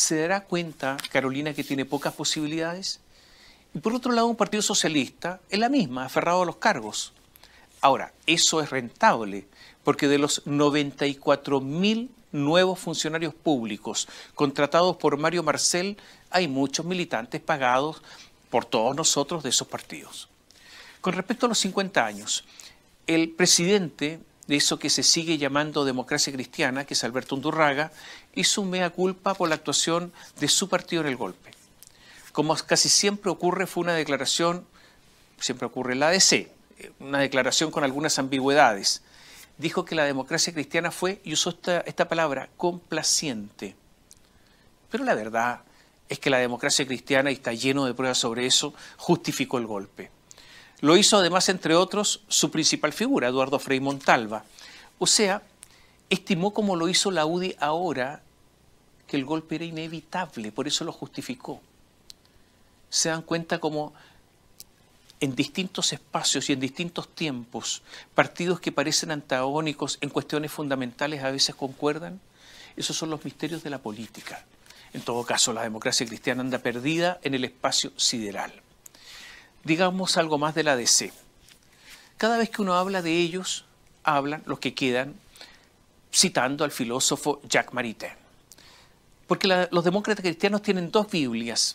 se dará cuenta, Carolina, que tiene pocas posibilidades. Y por otro lado, un partido socialista es la misma, aferrado a los cargos. Ahora, eso es rentable, porque de los 94 mil nuevos funcionarios públicos contratados por Mario Marcel, hay muchos militantes pagados por todos nosotros de esos partidos. Con respecto a los 50 años, el presidente de eso que se sigue llamando democracia cristiana, que es Alberto Undurraga, hizo un mea culpa por la actuación de su partido en el golpe. Como casi siempre ocurre, fue una declaración, siempre ocurre en la ADC, eh, una declaración con algunas ambigüedades. Dijo que la democracia cristiana fue, y usó esta, esta palabra, complaciente. Pero la verdad es que la democracia cristiana, y está lleno de pruebas sobre eso, justificó el golpe. Lo hizo además, entre otros, su principal figura, Eduardo Frei Montalva. O sea, estimó como lo hizo la UDI ahora que el golpe era inevitable, por eso lo justificó. Se dan cuenta como en distintos espacios y en distintos tiempos, partidos que parecen antagónicos en cuestiones fundamentales a veces concuerdan. Esos son los misterios de la política. En todo caso, la democracia cristiana anda perdida en el espacio sideral digamos algo más de la DC. Cada vez que uno habla de ellos, hablan los que quedan citando al filósofo Jacques Maritain. Porque los demócratas cristianos tienen dos Biblias,